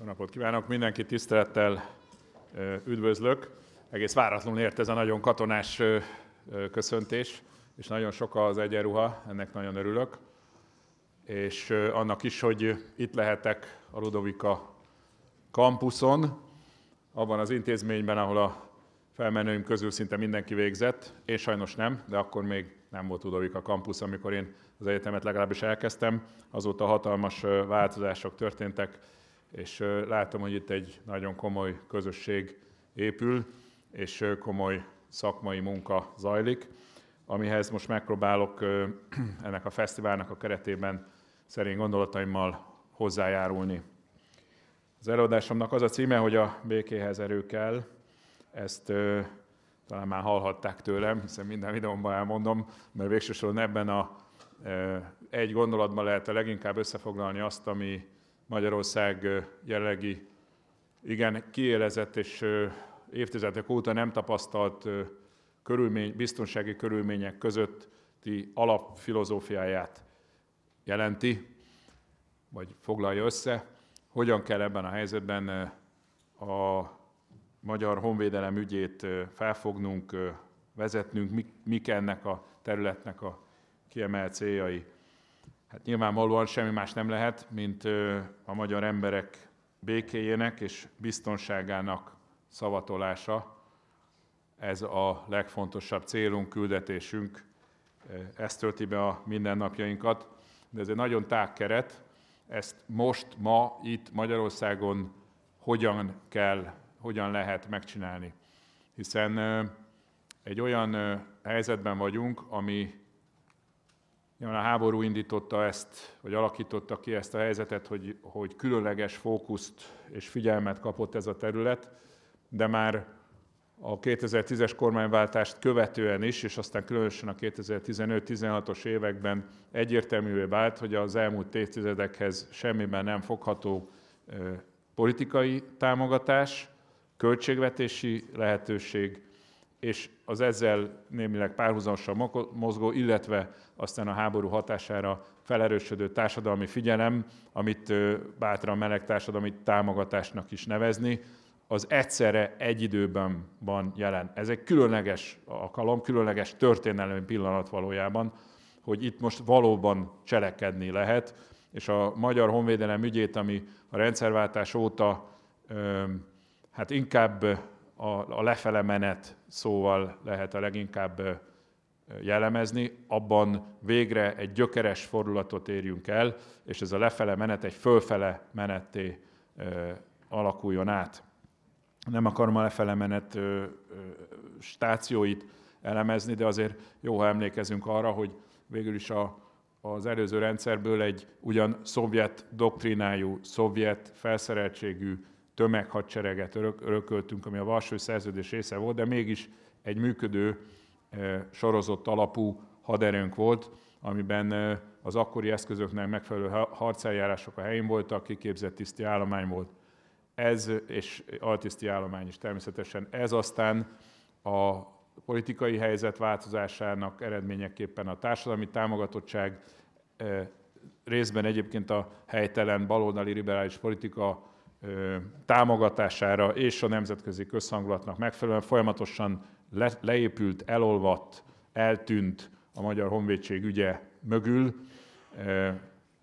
Jó napot kívánok, mindenki tisztelettel üdvözlök. Egész váratlanul ért ez a nagyon katonás köszöntés, és nagyon sok az egyenruha, ennek nagyon örülök. És annak is, hogy itt lehetek a Ludovika kampuszon, abban az intézményben, ahol a felmenőim közül szinte mindenki végzett, és sajnos nem, de akkor még nem volt Ludovika kampusz, amikor én az egyetemet legalábbis elkezdtem. Azóta hatalmas változások történtek, és látom, hogy itt egy nagyon komoly közösség épül, és komoly szakmai munka zajlik, amihez most megpróbálok ennek a fesztiválnak a keretében szerény gondolataimmal hozzájárulni. Az előadásomnak az a címe, hogy a békéhez erő kell. Ezt ö, talán már hallhatták tőlem, hiszen minden videómban elmondom, mert végsősorban ebben a ö, egy gondolatban lehet a leginkább összefoglalni azt, ami Magyarország jelenlegi igen kiélezett és évtizedek óta nem tapasztalt körülmény, biztonsági körülmények közötti alapfilozófiáját jelenti, vagy foglalja össze, hogyan kell ebben a helyzetben a magyar honvédelem ügyét felfognunk, vezetnünk, mik ennek a területnek a kiemelt céljai hát nyilvánvalóan semmi más nem lehet, mint a magyar emberek békéjének és biztonságának szavatolása. Ez a legfontosabb célunk, küldetésünk, Ezt tölti be a mindennapjainkat, de ez egy nagyon tág keret, ezt most, ma, itt Magyarországon hogyan kell, hogyan lehet megcsinálni. Hiszen egy olyan helyzetben vagyunk, ami Nyilván a háború indította ezt, vagy alakította ki ezt a helyzetet, hogy, hogy különleges fókuszt és figyelmet kapott ez a terület, de már a 2010-es kormányváltást követően is, és aztán különösen a 2015-16-os években egyértelművé vált, hogy az elmúlt évtizedekhez semmiben nem fogható politikai támogatás, költségvetési lehetőség és az ezzel némileg párhuzamosan mozgó, illetve aztán a háború hatására felerősödő társadalmi figyelem, amit bátran meleg társadalmi támogatásnak is nevezni, az egyszerre egy időben van jelen. Ez egy különleges alkalom, különleges történelmi pillanat valójában, hogy itt most valóban cselekedni lehet, és a magyar honvédelem ügyét, ami a rendszerváltás óta hát inkább a, lefele menet szóval lehet a leginkább jellemezni, abban végre egy gyökeres fordulatot érjünk el, és ez a lefele menet egy fölfele menetté alakuljon át. Nem akarom a lefele menet stációit elemezni, de azért jó, ha emlékezünk arra, hogy végül is a, az előző rendszerből egy ugyan szovjet doktrinájú, szovjet felszereltségű tömeghadsereget örök, örököltünk, ami a Varsói Szerződés része volt, de mégis egy működő, eh, sorozott alapú haderőnk volt, amiben eh, az akkori eszközöknek megfelelő harceljárások a helyén voltak, kiképzett tiszti állomány volt. Ez, és altiszti állomány is természetesen. Ez aztán a politikai helyzet változásának eredményeképpen a társadalmi támogatottság, eh, részben egyébként a helytelen baloldali liberális politika támogatására és a nemzetközi közhangulatnak megfelelően folyamatosan le, leépült, elolvadt, eltűnt a Magyar Honvédség ügye mögül.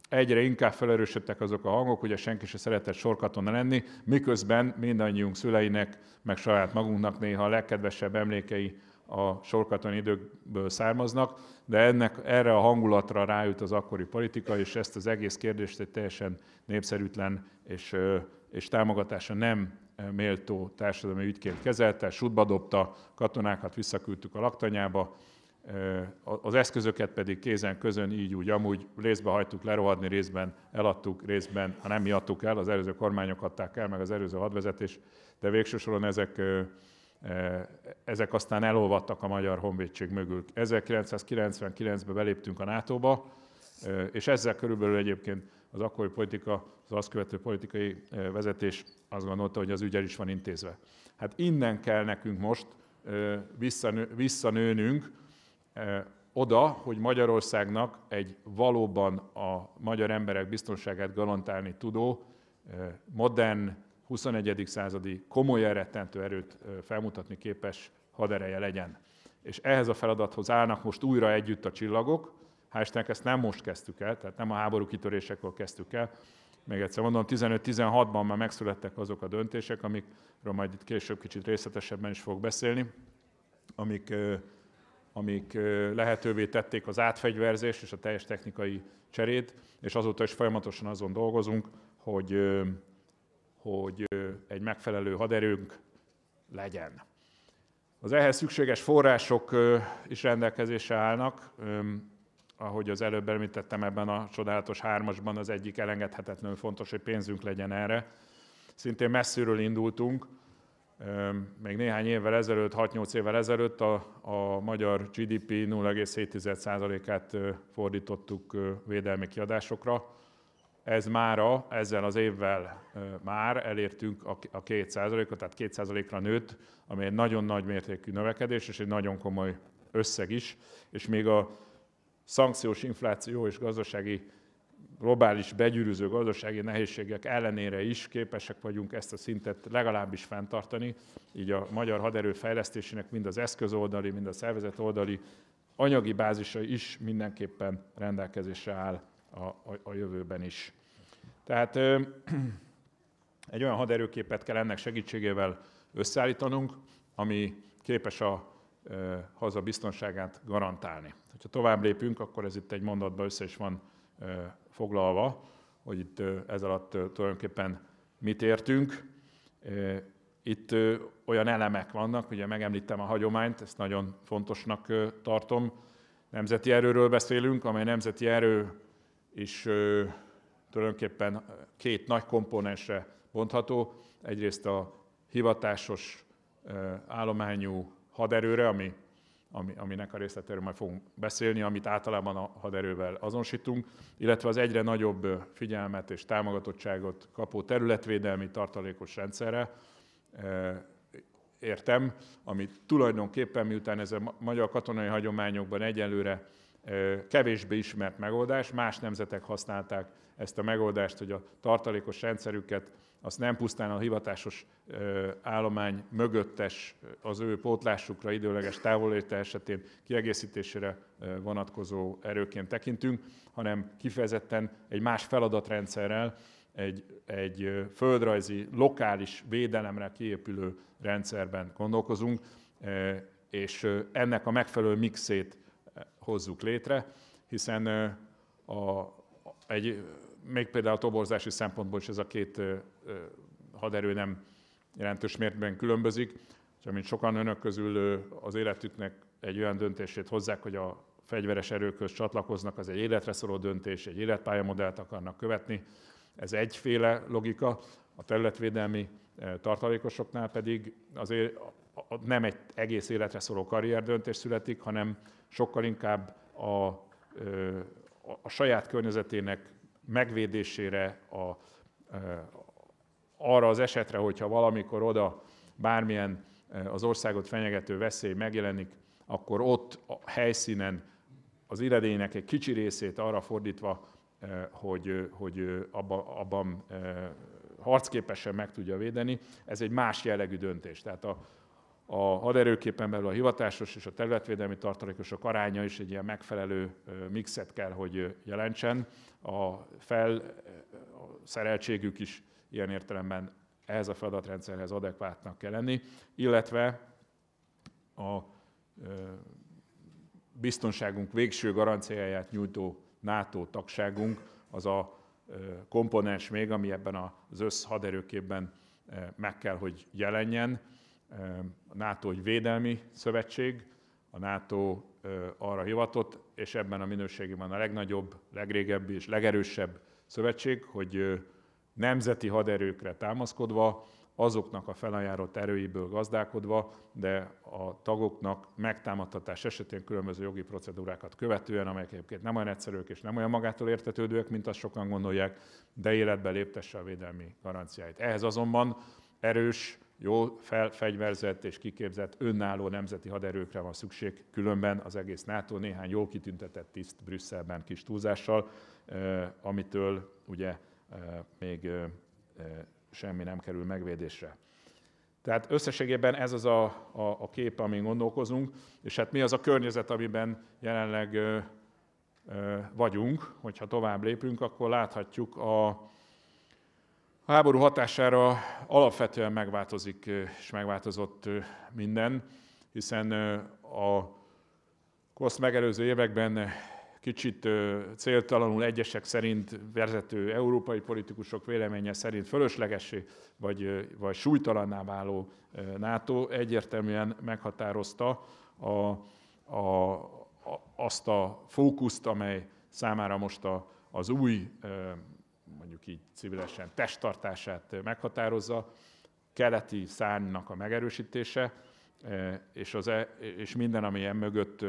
Egyre inkább felerősödtek azok a hangok, hogy senki se szeretett sorkatona lenni, miközben mindannyiunk szüleinek, meg saját magunknak néha a legkedvesebb emlékei a sorkaton időkből származnak, de ennek, erre a hangulatra rájut az akkori politika, és ezt az egész kérdést egy teljesen népszerűtlen és és támogatása nem e, méltó társadalmi ügyként kezelte, sútba dobta, katonákat visszaküldtük a laktanyába, e, az eszközöket pedig kézen közön így úgy amúgy részben hagytuk lerohadni, részben eladtuk, részben, ha nem mi adtuk el, az előző kormányok adták el, meg az előző hadvezetés, de végső soron ezek, e, ezek aztán elolvadtak a magyar honvédség mögül. 1999-ben beléptünk a NATO-ba, és ezzel körülbelül egyébként az akkori politika, az azt követő politikai vezetés azt gondolta, hogy az ügyel is van intézve. Hát innen kell nekünk most visszanőnünk oda, hogy Magyarországnak egy valóban a magyar emberek biztonságát garantálni tudó, modern, 21. századi, komoly eretentő erőt felmutatni képes hadereje legyen. És ehhez a feladathoz állnak most újra együtt a csillagok, Hál' Istennek ezt nem most kezdtük el, tehát nem a háború kitörésekor kezdtük el. Még egyszer mondom, 15-16-ban már megszülettek azok a döntések, amikről majd itt később kicsit részletesebben is fogok beszélni, amik, amik lehetővé tették az átfegyverzést és a teljes technikai cserét, és azóta is folyamatosan azon dolgozunk, hogy, hogy egy megfelelő haderőnk legyen. Az ehhez szükséges források is rendelkezésre állnak ahogy az előbb említettem ebben a csodálatos hármasban, az egyik elengedhetetlenül fontos, hogy pénzünk legyen erre. Szintén messziről indultunk, még néhány évvel ezelőtt, 6-8 évvel ezelőtt a, a magyar GDP 0,7%-át fordítottuk védelmi kiadásokra. Ez mára, ezzel az évvel már elértünk a 2 ot tehát 2%-ra nőtt, ami egy nagyon nagy mértékű növekedés, és egy nagyon komoly összeg is, és még a szankciós infláció és gazdasági, globális begyűrűző gazdasági nehézségek ellenére is képesek vagyunk ezt a szintet legalábbis fenntartani, így a magyar haderő fejlesztésének mind az eszközoldali, mind a szervezet oldali anyagi bázisa is mindenképpen rendelkezésre áll a, a, a jövőben is. Tehát ö, egy olyan haderőképet kell ennek segítségével összeállítanunk, ami képes a haza biztonságát garantálni. Ha tovább lépünk, akkor ez itt egy mondatban össze is van foglalva, hogy itt ez alatt tulajdonképpen mit értünk. Itt olyan elemek vannak, ugye megemlítem a hagyományt, ezt nagyon fontosnak tartom. Nemzeti erőről beszélünk, amely nemzeti erő is tulajdonképpen két nagy komponensre bontható. Egyrészt a hivatásos állományú haderőre, ami, ami, aminek a részletéről majd fogunk beszélni, amit általában a haderővel azonosítunk, illetve az egyre nagyobb figyelmet és támogatottságot kapó területvédelmi tartalékos rendszerre e, értem, ami tulajdonképpen miután ez a magyar katonai hagyományokban egyelőre e, kevésbé ismert megoldás, más nemzetek használták ezt a megoldást, hogy a tartalékos rendszerüket azt nem pusztán a hivatásos állomány mögöttes, az ő pótlásukra, időleges távolléte esetén kiegészítésére vonatkozó erőként tekintünk, hanem kifejezetten egy más feladatrendszerrel, egy, egy földrajzi, lokális védelemre kiépülő rendszerben gondolkozunk, és ennek a megfelelő mixét hozzuk létre, hiszen a, egy még például a toborzási szempontból is ez a két haderő nem jelentős mértékben különbözik, és amint sokan önök közül az életüknek egy olyan döntését hozzák, hogy a fegyveres erőköz csatlakoznak, az egy életre szóló döntés, egy életpályamodellt akarnak követni. Ez egyféle logika, a területvédelmi tartalékosoknál pedig azért nem egy egész életre szóló karrierdöntés születik, hanem sokkal inkább a, a saját környezetének megvédésére, a, arra az esetre, hogyha valamikor oda bármilyen az országot fenyegető veszély megjelenik, akkor ott a helyszínen az iredénynek egy kicsi részét arra fordítva, hogy, hogy abba, abban harcképesen meg tudja védeni, ez egy más jellegű döntés. Tehát a, a haderőképen belül a hivatásos és a területvédelmi tartalékosok aránya is egy ilyen megfelelő mixet kell, hogy jelentsen. A fel a szereltségük is ilyen értelemben ehhez a feladatrendszerhez adekvátnak kell lenni, illetve a biztonságunk végső garanciáját nyújtó NATO tagságunk az a komponens még, ami ebben az összhaderőképben meg kell, hogy jelenjen a NATO egy védelmi szövetség, a NATO arra hivatott, és ebben a minőségében a legnagyobb, legrégebbi és legerősebb szövetség, hogy nemzeti haderőkre támaszkodva, azoknak a felajánlott erőiből gazdálkodva, de a tagoknak megtámadtatás esetén különböző jogi procedúrákat követően, amelyek egyébként nem olyan egyszerűek és nem olyan magától értetődőek, mint azt sokan gondolják, de életbe léptesse a védelmi garanciáit. Ehhez azonban erős jó felfegyverzett és kiképzett önálló nemzeti haderőkre van szükség, különben az egész NATO néhány jó kitüntetett tiszt Brüsszelben kis túlzással, amitől ugye még semmi nem kerül megvédésre. Tehát összességében ez az a, a, a kép, amin gondolkozunk, és hát mi az a környezet, amiben jelenleg ö, ö, vagyunk, hogyha tovább lépünk, akkor láthatjuk a, a háború hatására alapvetően megváltozik és megváltozott minden, hiszen a koszt megelőző években kicsit céltalanul egyesek szerint vezető európai politikusok véleménye szerint fölöslegesé vagy, vagy súlytalanná váló NATO egyértelműen meghatározta a, a, azt a fókuszt, amely számára most a, az új mondjuk így civilesen testtartását meghatározza, keleti szárnynak a megerősítése, e, és, az, e, és minden, ami e mögött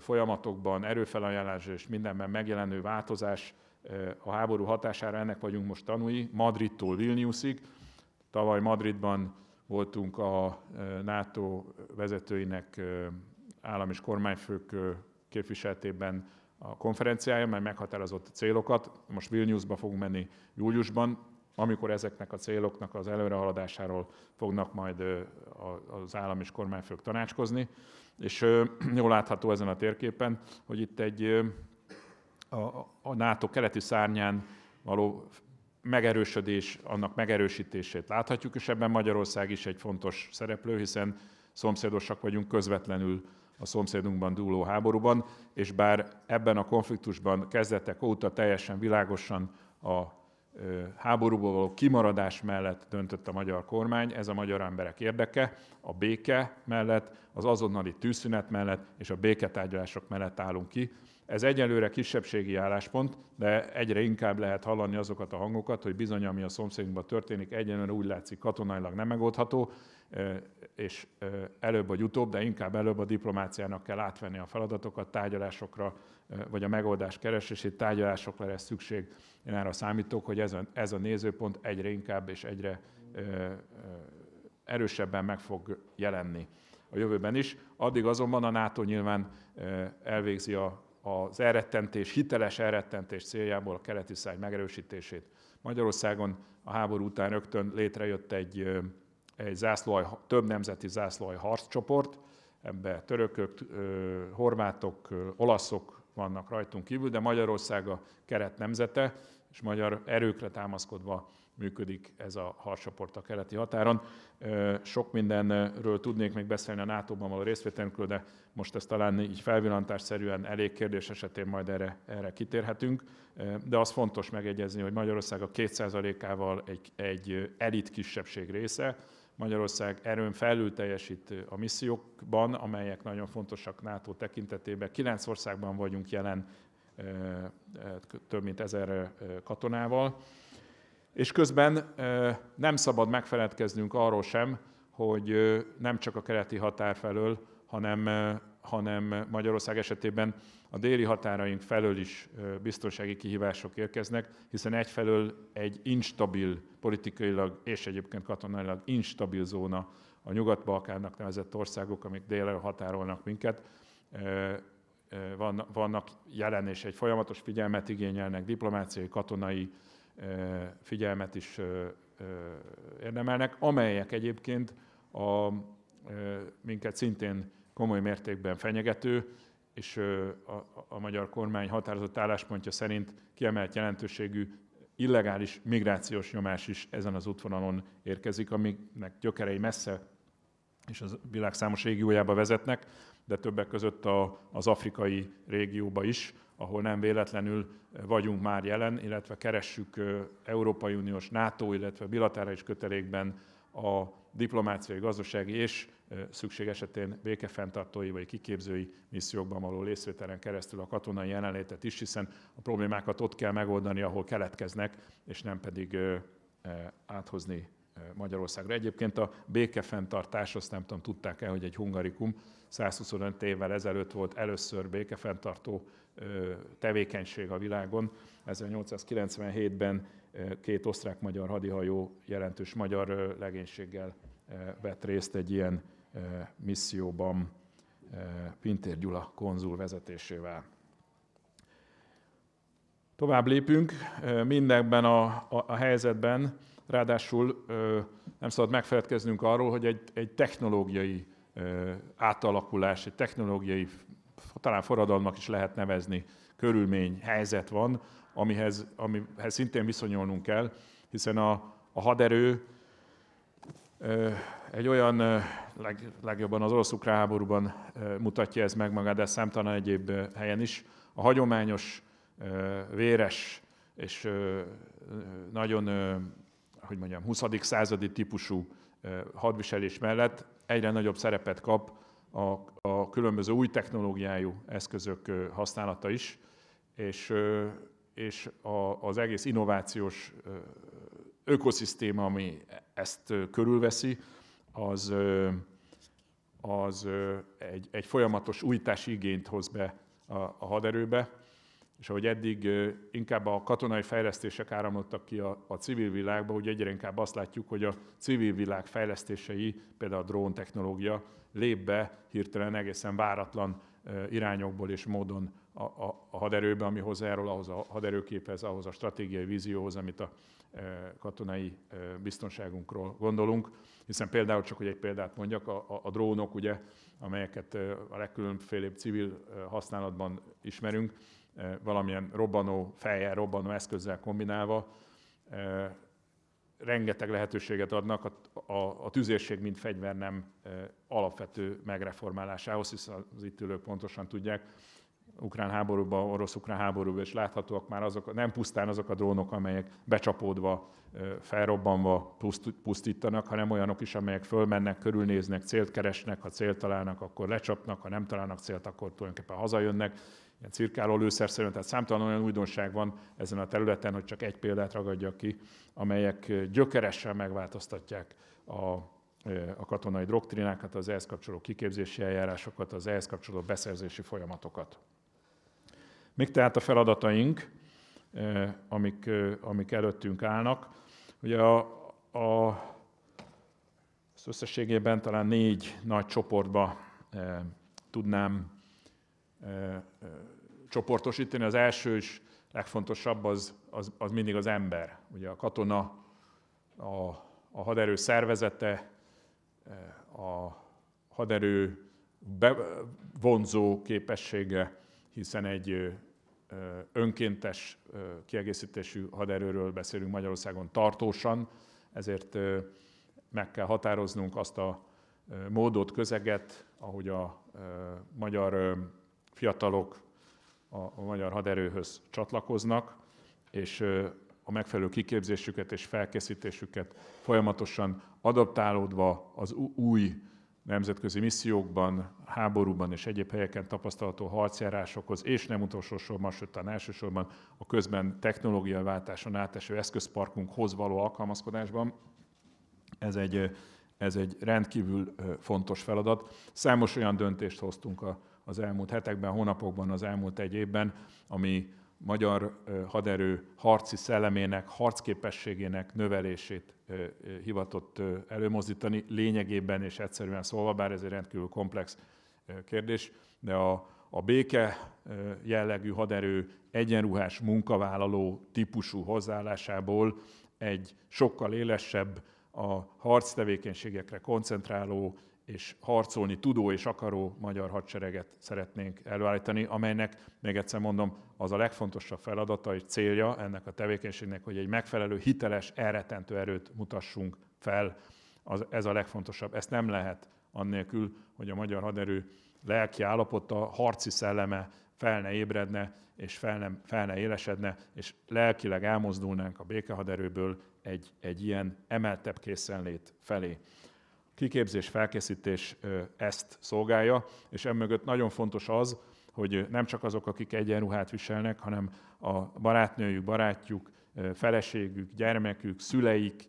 folyamatokban, erőfelajánlás és mindenben megjelenő változás a háború hatására, ennek vagyunk most tanúi, Madridtól Vilniusig. Tavaly Madridban voltunk a NATO vezetőinek, állam és kormányfők képviseltében a konferenciája, mert meghatározott célokat. Most Vilniusba fogunk menni júliusban, amikor ezeknek a céloknak az előrehaladásáról fognak majd az állam és kormányfők tanácskozni. És jól látható ezen a térképen, hogy itt egy a, NATO keleti szárnyán való megerősödés, annak megerősítését láthatjuk, és ebben Magyarország is egy fontos szereplő, hiszen szomszédosak vagyunk közvetlenül a szomszédunkban dúló háborúban, és bár ebben a konfliktusban kezdetek óta teljesen világosan a háborúból való kimaradás mellett döntött a magyar kormány, ez a magyar emberek érdeke, a béke mellett, az azonnali tűzszünet mellett és a béketárgyalások mellett állunk ki. Ez egyelőre kisebbségi álláspont, de egyre inkább lehet hallani azokat a hangokat, hogy bizony, ami a szomszédunkban történik, egyenlőre úgy látszik katonailag nem megoldható, és előbb vagy utóbb, de inkább előbb a diplomáciának kell átvenni a feladatokat, tárgyalásokra, vagy a megoldás keresését, tárgyalásokra lesz szükség. Én arra számítok, hogy ez a, ez a nézőpont egyre inkább és egyre erősebben meg fog jelenni a jövőben is. Addig azonban a NATO nyilván elvégzi a, az elrettentés, hiteles elrettentés céljából a keleti száj megerősítését. Magyarországon a háború után rögtön létrejött egy egy zászlóaj, több nemzeti zászlóaj harccsoport, ebbe törökök, horvátok, olaszok vannak rajtunk kívül, de Magyarország a keret nemzete, és magyar erőkre támaszkodva működik ez a harcsoport a keleti határon. Sok mindenről tudnék még beszélni a NATO-ban való részvételünkről, de most ez talán így felvillantásszerűen elég kérdés esetén majd erre, erre kitérhetünk. De az fontos megegyezni, hogy Magyarország a 2%-ával egy, egy elit kisebbség része, Magyarország erőn felül teljesít a missziókban, amelyek nagyon fontosak NATO tekintetében. Kilenc országban vagyunk jelen több mint ezer katonával. És közben nem szabad megfeledkeznünk arról sem, hogy nem csak a keleti határ felől, hanem hanem Magyarország esetében a déli határaink felől is biztonsági kihívások érkeznek, hiszen egyfelől egy instabil, politikailag és egyébként katonailag instabil zóna a Nyugat-Balkánnak nevezett országok, amik délre határolnak minket, vannak jelen és egy folyamatos figyelmet igényelnek, diplomáciai, katonai figyelmet is érdemelnek, amelyek egyébként a, minket szintén komoly mértékben fenyegető, és a, a, a magyar kormány határozott álláspontja szerint kiemelt jelentőségű illegális migrációs nyomás is ezen az útvonalon érkezik, aminek gyökerei messze és a világ számos régiójába vezetnek, de többek között a, az afrikai régióba is, ahol nem véletlenül vagyunk már jelen, illetve keressük Európai Uniós, NATO, illetve bilaterális kötelékben a diplomáciai, gazdasági és szükség esetén békefenntartói vagy kiképzői missziókban való részvételen keresztül a katonai jelenlétet is, hiszen a problémákat ott kell megoldani, ahol keletkeznek, és nem pedig áthozni Magyarországra. Egyébként a békefenntartás, azt nem tudom, tudták-e, hogy egy hungarikum 125 évvel ezelőtt volt először békefenntartó tevékenység a világon. 1897-ben két osztrák-magyar hadihajó jelentős magyar legénységgel vett részt egy ilyen misszióban Pintér Gyula konzul vezetésével. Tovább lépünk mindenben a, a, a helyzetben, ráadásul nem szabad megfelelkeznünk arról, hogy egy, egy technológiai átalakulás, egy technológiai, talán forradalmak is lehet nevezni, körülmény, helyzet van, amihez, amihez szintén viszonyulnunk kell, hiszen a, a haderő egy olyan, leg, legjobban az orosz háborúban mutatja ez meg magát, de számtalan egyéb helyen is. A hagyományos, véres és nagyon, hogy mondjam, 20. századi típusú hadviselés mellett egyre nagyobb szerepet kap a, a különböző új technológiájú eszközök használata is, és, és a, az egész innovációs ökoszisztéma, ami ezt körülveszi, az, az egy, egy folyamatos újítási igényt hoz be a, a haderőbe, és ahogy eddig inkább a katonai fejlesztések áramlottak ki a, a civil világba, úgy egyre inkább azt látjuk, hogy a civil világ fejlesztései, például a drón technológia lép be hirtelen egészen váratlan irányokból és módon a, a, a haderőbe, ami hozzájárul ahhoz a haderőképhez, ahhoz a stratégiai vízióhoz, amit a katonai biztonságunkról gondolunk, hiszen például, csak hogy egy példát mondjak, a, a, drónok, ugye, amelyeket a legkülönfélébb civil használatban ismerünk, valamilyen robbanó fejjel, robbanó eszközzel kombinálva, rengeteg lehetőséget adnak a, a, a tüzérség, mint fegyver nem alapvető megreformálásához, hiszen az itt ülők pontosan tudják, ukrán háborúba, orosz-ukrán háborúba, és láthatóak már azok, nem pusztán azok a drónok, amelyek becsapódva, felrobbanva pusztítanak, hanem olyanok is, amelyek fölmennek, körülnéznek, célt keresnek, ha célt találnak, akkor lecsapnak, ha nem találnak célt, akkor tulajdonképpen hazajönnek. Ilyen cirkáló szerint, tehát számtalan olyan újdonság van ezen a területen, hogy csak egy példát ragadjak ki, amelyek gyökeresen megváltoztatják a a katonai doktrinákat, az ehhez kapcsoló kiképzési eljárásokat, az ehhez kapcsoló beszerzési folyamatokat. Mik tehát a feladataink, eh, amik, eh, amik előttünk állnak? Ugye a, a, az összességében talán négy nagy csoportba eh, tudnám csoportosítani. Az első és legfontosabb az, az, az mindig az ember. Ugye a katona, a, a haderő szervezete, a haderő bevonzó képessége, hiszen egy önkéntes kiegészítésű haderőről beszélünk Magyarországon tartósan, ezért meg kell határoznunk azt a módot, közeget, ahogy a magyar fiatalok a magyar haderőhöz csatlakoznak, és a megfelelő kiképzésüket és felkészítésüket folyamatosan adaptálódva az új nemzetközi missziókban, háborúban és egyéb helyeken tapasztalható harcjárásokhoz, és nem utolsó sorban, sőt elsősorban a közben technológiai váltáson áteső eszközparkunkhoz való alkalmazkodásban. Ez egy, ez egy rendkívül fontos feladat. Számos olyan döntést hoztunk az elmúlt hetekben, hónapokban, az elmúlt egy évben, ami magyar haderő harci szellemének, harcképességének növelését hivatott előmozdítani lényegében és egyszerűen szólva, bár ez egy rendkívül komplex kérdés, de a, a béke jellegű haderő egyenruhás munkavállaló típusú hozzáállásából egy sokkal élesebb, a harctevékenységekre koncentráló és harcolni tudó és akaró magyar hadsereget szeretnénk előállítani, amelynek, még egyszer mondom, az a legfontosabb feladata és célja ennek a tevékenységnek, hogy egy megfelelő, hiteles, elretentő erőt mutassunk fel. Az, ez a legfontosabb. Ezt nem lehet annélkül, hogy a magyar haderő lelki állapota, harci szelleme fel ne ébredne, és fel, nem, fel ne élesedne, és lelkileg elmozdulnánk a békehaderőből egy, egy ilyen emeltebb készenlét felé kiképzés, felkészítés ezt szolgálja, és emögött nagyon fontos az, hogy nem csak azok, akik egyenruhát viselnek, hanem a barátnőjük, barátjuk, feleségük, gyermekük, szüleik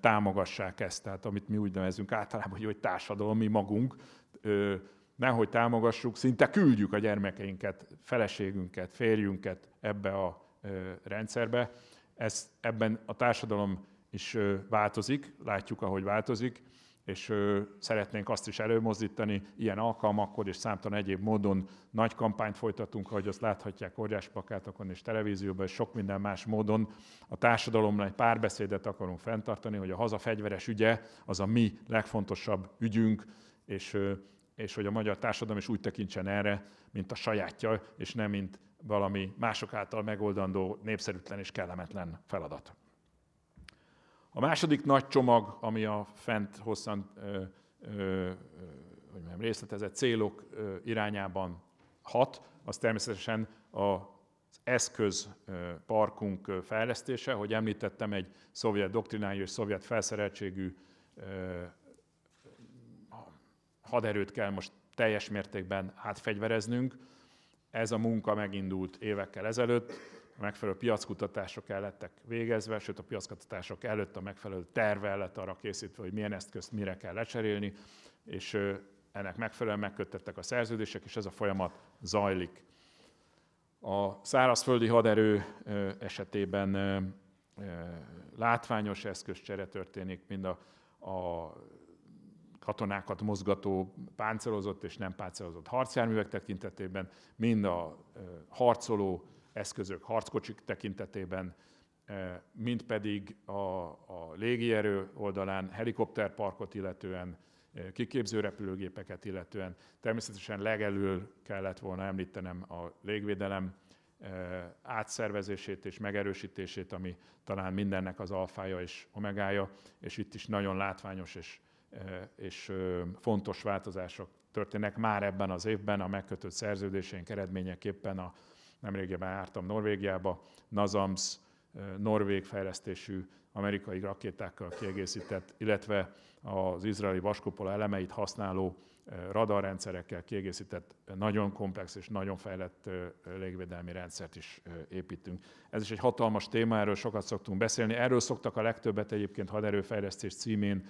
támogassák ezt. Tehát amit mi úgy nevezünk általában, hogy társadalom, mi magunk, nehogy támogassuk, szinte küldjük a gyermekeinket, feleségünket, férjünket ebbe a rendszerbe. Ez, ebben a társadalom is változik, látjuk, ahogy változik, és szeretnénk azt is előmozdítani ilyen alkalmakkor és számtalan egyéb módon nagy kampányt folytatunk, ahogy azt láthatják óriásplakátokon és televízióban, és sok minden más módon a társadalomra egy párbeszédet akarunk fenntartani, hogy a haza fegyveres ügye az a mi legfontosabb ügyünk, és, és hogy a magyar társadalom is úgy tekintsen erre, mint a sajátja, és nem mint valami mások által megoldandó népszerűtlen és kellemetlen feladat. A második nagy csomag, ami a fent hosszan ö, ö, hogy mondjam, részletezett célok irányában hat, az természetesen az eszközparkunk fejlesztése, hogy említettem, egy szovjet doktrinájú és szovjet felszereltségű haderőt kell most teljes mértékben átfegyvereznünk. Ez a munka megindult évekkel ezelőtt, megfelelő piackutatások el lettek végezve, sőt a piackutatások előtt a megfelelő terve lett arra készítve, hogy milyen eszközt mire kell lecserélni, és ennek megfelelően megköttettek a szerződések, és ez a folyamat zajlik. A szárazföldi haderő esetében látványos eszközcsere történik, mind a, a katonákat mozgató páncélozott és nem páncélozott harcjárművek tekintetében, mind a harcoló eszközök, harckocsik tekintetében, eh, mint pedig a, a légierő oldalán helikopterparkot illetően, eh, kiképző repülőgépeket illetően. Természetesen legelül kellett volna említenem a légvédelem eh, átszervezését és megerősítését, ami talán mindennek az alfája és omegája, és itt is nagyon látványos és, és fontos változások történnek már ebben az évben a megkötött szerződésén eredményeképpen a Nemrégiben jártam Norvégiába, Nazams, norvég fejlesztésű amerikai rakétákkal kiegészített, illetve az izraeli vaskupola elemeit használó radarrendszerekkel kiegészített, nagyon komplex és nagyon fejlett légvédelmi rendszert is építünk. Ez is egy hatalmas téma, erről sokat szoktunk beszélni. Erről szoktak a legtöbbet egyébként haderőfejlesztés címén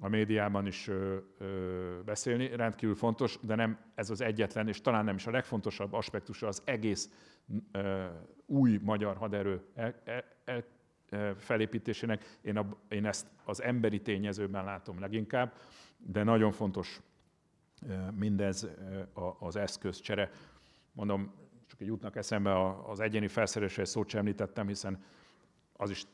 a médiában is ö, ö, beszélni, rendkívül fontos, de nem ez az egyetlen, és talán nem is a legfontosabb aspektusa az egész ö, új magyar haderő el, el, el, e, felépítésének. Én, a, én ezt az emberi tényezőben látom leginkább, de nagyon fontos mindez az eszközcsere. Mondom, csak egy útnak eszembe az egyéni felszerelésre szót sem említettem, hiszen az is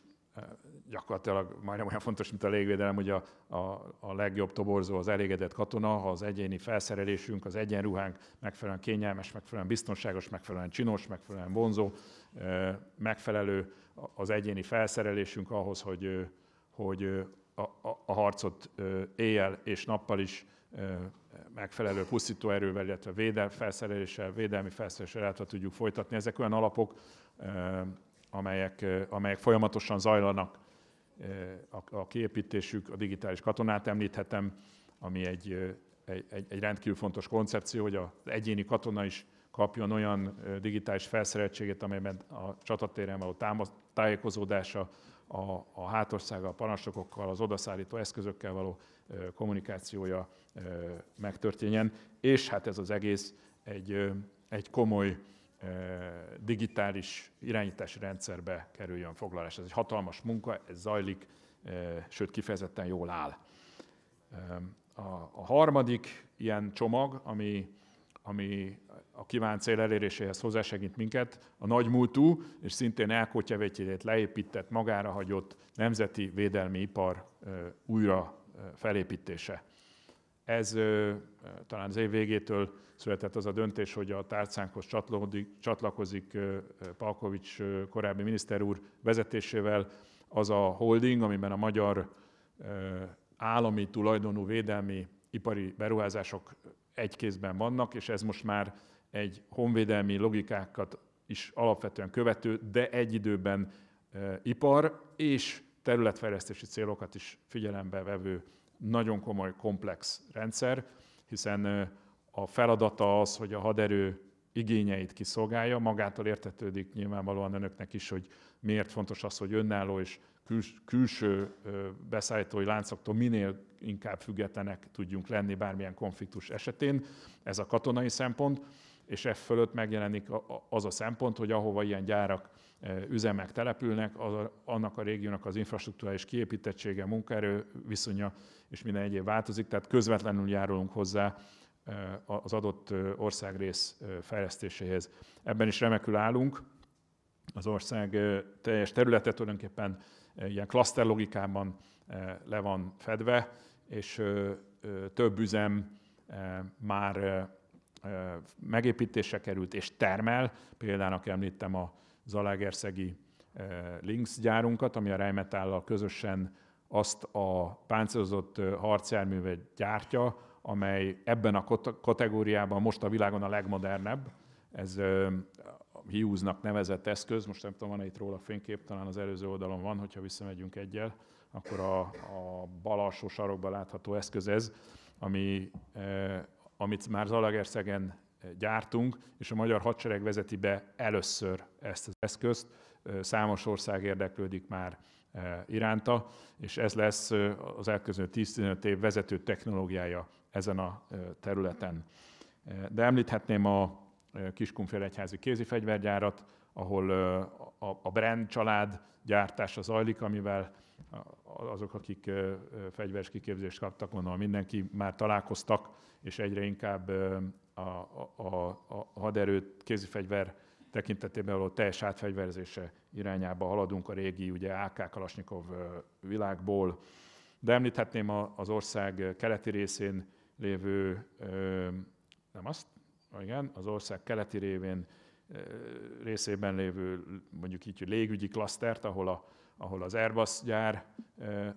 gyakorlatilag majdnem olyan fontos, mint a légvédelem, hogy a, a, a legjobb toborzó az elégedett katona, ha az egyéni felszerelésünk, az egyenruhánk megfelelően kényelmes, megfelelően biztonságos, megfelelően csinos, megfelelően vonzó, megfelelő az egyéni felszerelésünk ahhoz, hogy, hogy a, a, a harcot éjjel és nappal is megfelelő pusztító erővel, illetve védel, felszereléssel, védelmi felszereléssel tudjuk folytatni. Ezek olyan alapok, amelyek, amelyek folyamatosan zajlanak, a, kiépítésük, a digitális katonát említhetem, ami egy, egy, egy rendkívül fontos koncepció, hogy az egyéni katona is kapjon olyan digitális felszereltséget, amelyben a csatatéren való támaszt, tájékozódása, a, a hátországgal, a parancsnokokkal, az odaszállító eszközökkel való kommunikációja megtörténjen. És hát ez az egész egy, egy komoly digitális irányítási rendszerbe kerüljön foglalás. Ez egy hatalmas munka, ez zajlik, sőt kifejezetten jól áll. A harmadik ilyen csomag, ami, ami a kívánt cél eléréséhez hozzásegít minket, a nagymúltú és szintén elkotyavetjét leépített, magára hagyott nemzeti védelmi ipar újra felépítése. Ez talán az év végétől született az a döntés, hogy a tárcánkhoz csatlakozik Palkovics korábbi miniszter úr vezetésével az a holding, amiben a magyar állami tulajdonú védelmi ipari beruházások egy kézben vannak, és ez most már egy honvédelmi logikákat is alapvetően követő, de egy időben ipar és területfejlesztési célokat is figyelembe vevő nagyon komoly, komplex rendszer, hiszen a feladata az, hogy a haderő igényeit kiszolgálja. Magától értetődik nyilvánvalóan önöknek is, hogy miért fontos az, hogy önálló és küls- külső beszállítói láncoktól minél inkább függetlenek tudjunk lenni bármilyen konfliktus esetén. Ez a katonai szempont, és e fölött megjelenik az a szempont, hogy ahova ilyen gyárak üzemek települnek, az annak a régiónak az infrastruktúrális kiépítettsége, munkaerő viszonya és minden egyéb változik, tehát közvetlenül járulunk hozzá az adott országrész fejlesztéséhez. Ebben is remekül állunk. Az ország teljes területe tulajdonképpen ilyen klaszter logikában le van fedve, és több üzem már megépítése került és termel. Példának említem a zalágerszegi eh, Links gyárunkat, ami a Rheinmetállal közösen azt a páncélozott eh, harcjárművet gyártja, amely ebben a kategóriában most a világon a legmodernebb. Ez eh, Hughes-nak nevezett eszköz, most nem tudom, van-e itt róla fénykép, talán az előző oldalon van, hogyha visszamegyünk egyel, akkor a, a bal alsó sarokban látható eszköz ez, ami, eh, amit már Zalagerszegen gyártunk, és a magyar hadsereg vezeti be először ezt az eszközt. Számos ország érdeklődik már iránta, és ez lesz az elkövetkező 10-15 év vezető technológiája ezen a területen. De említhetném a Kiskunfélegyházi kézifegyvergyárat, ahol a brand család gyártása zajlik, amivel azok, akik fegyveres kiképzést kaptak, gondolom mindenki már találkoztak, és egyre inkább a, a, a haderő kézifegyver tekintetében való teljes átfegyverzése irányába haladunk a régi ugye AK Kalasnyikov világból. De említhetném az ország keleti részén lévő, nem azt, igen, az ország keleti révén részében lévő mondjuk így légügyi klasztert, ahol, a, ahol az Airbus gyár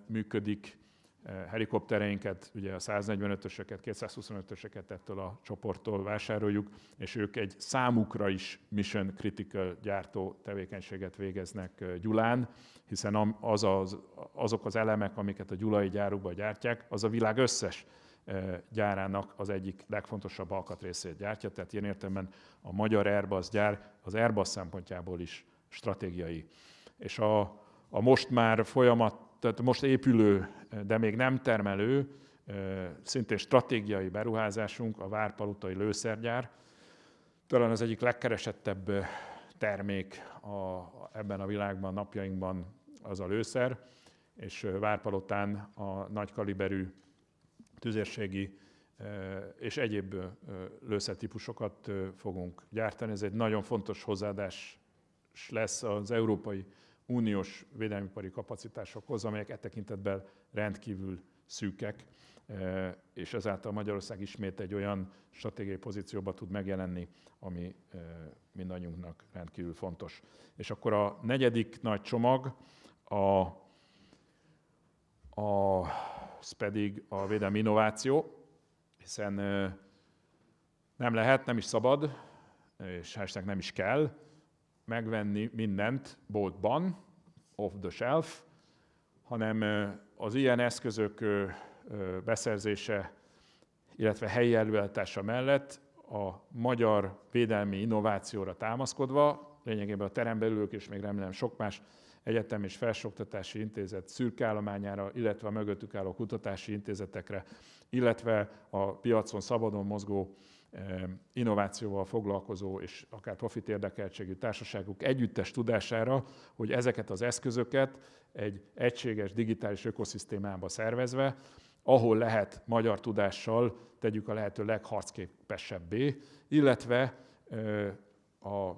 működik, Eh, helikoptereinket, ugye a 145 öseket 225 öseket ettől a csoporttól vásároljuk, és ők egy számukra is mission critical gyártó tevékenységet végeznek eh, Gyulán, hiszen az az, azok az elemek, amiket a gyulai gyárukba gyártják, az a világ összes eh, gyárának az egyik legfontosabb alkatrészét gyártja, tehát ilyen értelemben a magyar Airbus gyár az Airbus szempontjából is stratégiai. És a, a most már folyamat tehát most épülő, de még nem termelő, szintén stratégiai beruházásunk a Várpalutai lőszergyár. Talán az egyik legkeresettebb termék a, ebben a világban, napjainkban az a lőszer, és Várpalotán a nagykaliberű tüzérségi és egyéb lőszertípusokat fogunk gyártani. Ez egy nagyon fontos hozzáadás lesz az európai uniós védelmipari kapacitásokhoz, amelyek e tekintetben rendkívül szűkek, eh, és ezáltal Magyarország ismét egy olyan stratégiai pozícióba tud megjelenni, ami eh, mindannyiunknak rendkívül fontos. És akkor a negyedik nagy csomag, a, a, az pedig a védelmi innováció, hiszen eh, nem lehet, nem is szabad, és hashtag nem is kell, megvenni mindent boltban, off the shelf, hanem az ilyen eszközök beszerzése, illetve helyi előállítása mellett a magyar védelmi innovációra támaszkodva, lényegében a terembelülők és még remélem sok más egyetem és felsőoktatási intézet szürkállományára, illetve a mögöttük álló kutatási intézetekre, illetve a piacon szabadon mozgó innovációval foglalkozó és akár érdekeltségű társaságok együttes tudására, hogy ezeket az eszközöket egy egységes digitális ökoszisztémába szervezve, ahol lehet magyar tudással tegyük a lehető legharcképesebbé, illetve a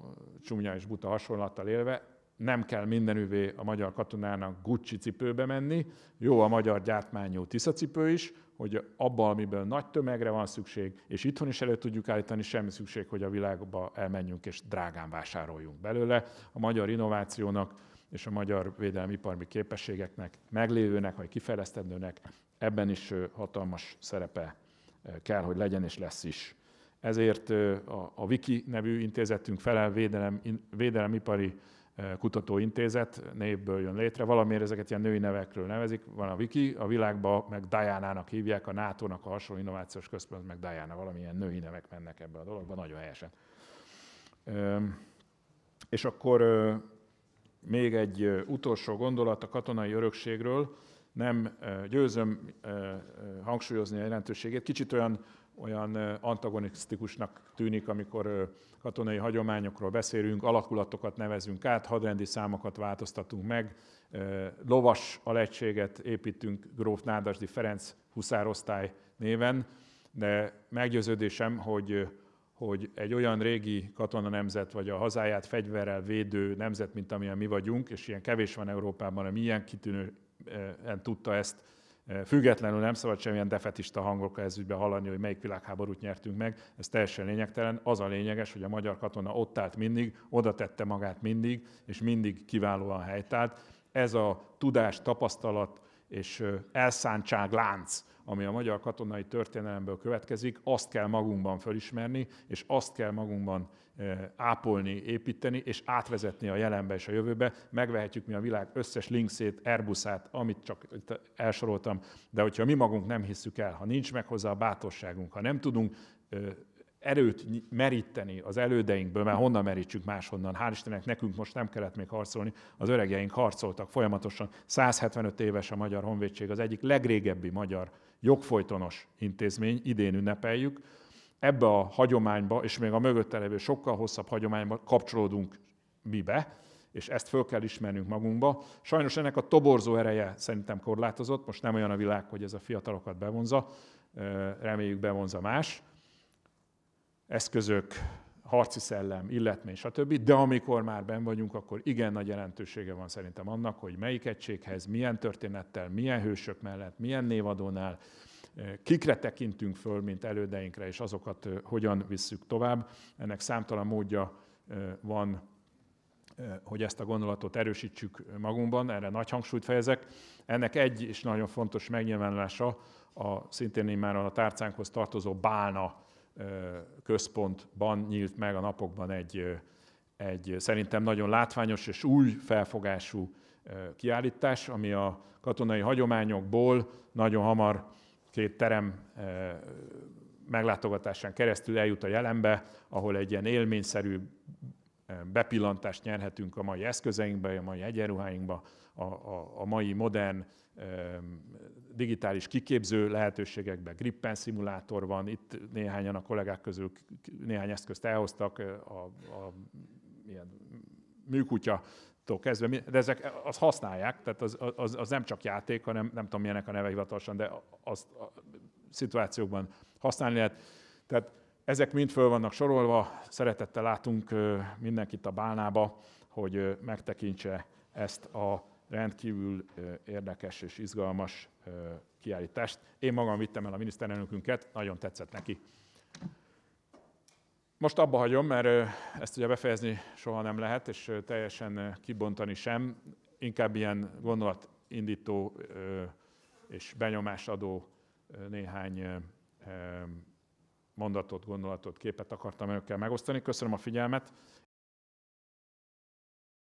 csúnya és buta hasonlattal élve, nem kell mindenüvé a magyar katonának Gucci cipőbe menni, jó a magyar gyártmányú Tisza cipő is, hogy abban, amiből nagy tömegre van szükség, és itthon is elő tudjuk állítani, semmi szükség, hogy a világba elmenjünk és drágán vásároljunk belőle. A magyar innovációnak és a magyar védelmi iparmi képességeknek, meglévőnek vagy kifejlesztendőnek ebben is hatalmas szerepe kell, hogy legyen és lesz is. Ezért a, a Wiki nevű intézetünk felel védelem, védelemipari kutatóintézet névből jön létre, valamiért ezeket ilyen női nevekről nevezik, van a Wiki, a világban meg Diana-nak hívják, a NATO-nak a hasonló innovációs központ, meg Diana, valamilyen női nevek mennek ebbe a dologba, nagyon helyesen. És akkor még egy utolsó gondolat a katonai örökségről, nem győzöm hangsúlyozni a jelentőségét, kicsit olyan olyan antagonisztikusnak tűnik, amikor katonai hagyományokról beszélünk, alakulatokat nevezünk át, hadrendi számokat változtatunk meg, lovas alegységet építünk Gróf Nádasdi Ferenc huszárosztály néven, de meggyőződésem, hogy, hogy egy olyan régi katona nemzet, vagy a hazáját fegyverrel védő nemzet, mint amilyen mi vagyunk, és ilyen kevés van Európában, ami ilyen kitűnően tudta ezt Függetlenül nem szabad semmilyen defetista hangokkal ez ügybe hallani, hogy melyik világháborút nyertünk meg, ez teljesen lényegtelen. Az a lényeges, hogy a magyar katona ott állt mindig, oda tette magát mindig, és mindig kiválóan helytált. Ez a tudás, tapasztalat és elszántság lánc, ami a magyar katonai történelemből következik, azt kell magunkban fölismerni, és azt kell magunkban e, ápolni, építeni, és átvezetni a jelenbe és a jövőbe. Megvehetjük mi a világ összes linkszét, Airbusát, amit csak elsoroltam, de hogyha mi magunk nem hisszük el, ha nincs meg hozzá a bátorságunk, ha nem tudunk e, erőt meríteni az elődeinkből, mert honnan merítsük máshonnan. Hál' Istennek nekünk most nem kellett még harcolni, az öregeink harcoltak folyamatosan. 175 éves a Magyar Honvédség, az egyik legrégebbi magyar jogfolytonos intézmény, idén ünnepeljük. Ebbe a hagyományba, és még a mögötte levő sokkal hosszabb hagyományba kapcsolódunk mi be, és ezt föl kell ismernünk magunkba. Sajnos ennek a toborzó ereje szerintem korlátozott, most nem olyan a világ, hogy ez a fiatalokat bevonza, reméljük bevonza más. Eszközök, harci szellem, illetmény, stb. De amikor már ben vagyunk, akkor igen nagy jelentősége van szerintem annak, hogy melyik egységhez, milyen történettel, milyen hősök mellett, milyen névadónál, eh, kikre tekintünk föl, mint elődeinkre, és azokat eh, hogyan visszük tovább. Ennek számtalan módja eh, van, hogy ezt a gondolatot erősítsük magunkban, erre nagy hangsúlyt fejezek. Ennek egy és nagyon fontos megnyilvánulása a szintén már a tárcánkhoz tartozó bálna központban nyílt meg a napokban egy, egy szerintem nagyon látványos és új felfogású kiállítás, ami a katonai hagyományokból nagyon hamar két terem meglátogatásán keresztül eljut a jelenbe, ahol egy ilyen élményszerű bepillantást nyerhetünk a mai eszközeinkbe, a mai egyenruháinkba, a, a, a mai modern digitális kiképző lehetőségekben Grippen szimulátor van, itt néhányan a kollégák közül néhány eszközt elhoztak, a, a ilyen műkutya kezdve, de ezek azt használják, tehát az, az, az nem csak játék, hanem nem tudom milyenek a neve hivatalosan, de azt a szituációkban használni lehet. Tehát ezek mind föl vannak sorolva, szeretettel látunk mindenkit a bálnába, hogy megtekintse ezt a rendkívül érdekes és izgalmas kiállítást. Én magam vittem el a miniszterelnökünket, nagyon tetszett neki. Most abba hagyom, mert ezt ugye befejezni soha nem lehet, és teljesen kibontani sem. Inkább ilyen gondolatindító és benyomásadó néhány mondatot, gondolatot, képet akartam önökkel megosztani. Köszönöm a figyelmet,